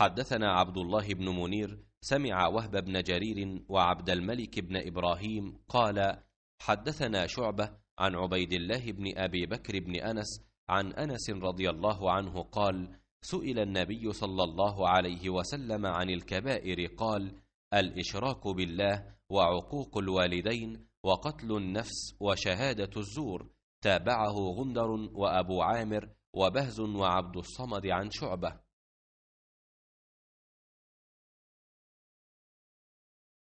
حدثنا عبد الله بن منير سمع وهب بن جرير وعبد الملك بن ابراهيم قال حدثنا شعبه عن عبيد الله بن ابي بكر بن انس عن انس رضي الله عنه قال سئل النبي صلى الله عليه وسلم عن الكبائر قال الاشراك بالله وعقوق الوالدين وقتل النفس وشهاده الزور تابعه غندر وابو عامر وبهز وعبد الصمد عن شعبه